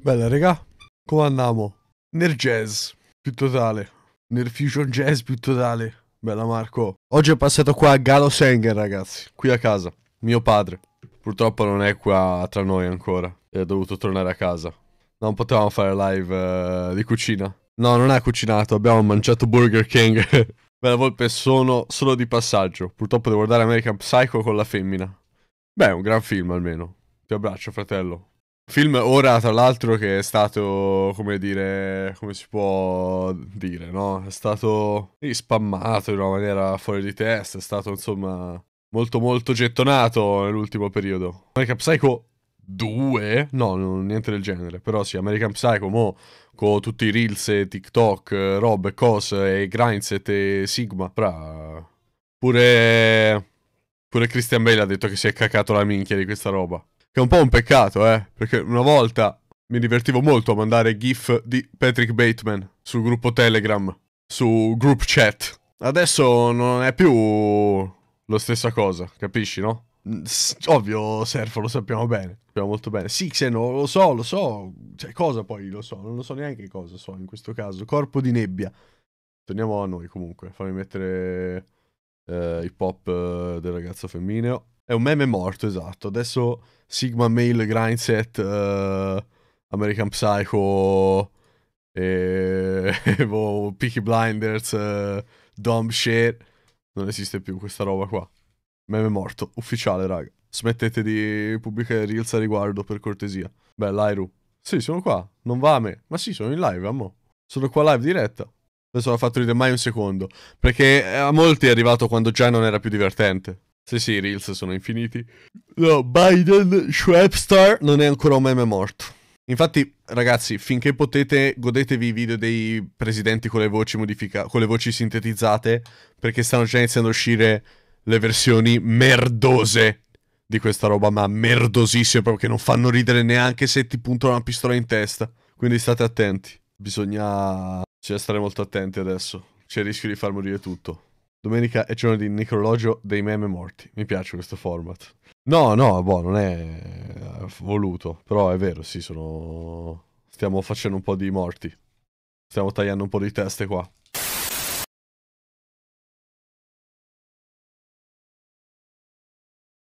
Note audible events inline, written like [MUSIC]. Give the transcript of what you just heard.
Bella, regà. Come andiamo? Nel jazz, più totale. Nel fusion jazz, più totale. Bella, Marco. Oggi è passato qua a Galo Sanger, ragazzi. Qui a casa. Mio padre. Purtroppo non è qua tra noi ancora. E ha dovuto tornare a casa. Non potevamo fare live eh, di cucina. No, non ha cucinato. Abbiamo mangiato Burger King. [LAUGHS] Bella Volpe, sono solo di passaggio. Purtroppo devo guardare American Psycho con la femmina. Beh, un gran film almeno. Ti abbraccio, fratello. Film ora, tra l'altro, che è stato, come dire, come si può dire, no? È stato spammato in una maniera fuori di testa, è stato, insomma, molto molto gettonato nell'ultimo periodo. American Psycho 2? No, non, niente del genere, però sì, American Psycho, mo, con tutti i Reels, TikTok, Rob, cose, e Grindset e Sigma, fra... Pure... Pure Christian Bale ha detto che si è cacato la minchia di questa roba. Che è un po' un peccato, eh, perché una volta mi divertivo molto a mandare GIF di Patrick Bateman sul gruppo Telegram, su group chat. Adesso non è più la stessa cosa, capisci, no? Mm, ovvio, Serfo, lo sappiamo bene. Sappiamo molto bene. Sì, Xeno, lo so, lo so. Cioè, cosa poi lo so? Non lo so neanche cosa so in questo caso. Corpo di nebbia. Torniamo a noi comunque. Fammi mettere eh, hip hop eh, del ragazzo femmineo. È un meme morto, esatto. Adesso Sigma Male Grindset, eh, American Psycho, e... [LAUGHS] boh, Peaky Blinders, eh, Dumb Shit. Non esiste più questa roba qua. Meme morto, ufficiale, raga. Smettete di pubblicare reels a riguardo, per cortesia. Beh, Lairu. Sì, sono qua. Non va a me. Ma sì, sono in live, ammo. Sono qua live diretta. Adesso l'ha fatto ridere mai un secondo. Perché eh, a molti è arrivato quando già non era più divertente. Sì, sì, i Reels sono infiniti. No, Biden, Schwebstar, non è ancora un meme morto. Infatti, ragazzi, finché potete, godetevi i video dei presidenti con le voci, modifica- con le voci sintetizzate, perché stanno già iniziando a uscire le versioni merdose di questa roba, ma merdosissime, proprio che non fanno ridere neanche se ti puntano una pistola in testa. Quindi state attenti. Bisogna c'è da stare molto attenti adesso. C'è il rischio di far morire tutto. Domenica è giorno di necrologio dei meme morti. Mi piace questo format. No, no, boh, non è eh, voluto. Però è vero, sì, sono... Stiamo facendo un po' di morti. Stiamo tagliando un po' di teste qua.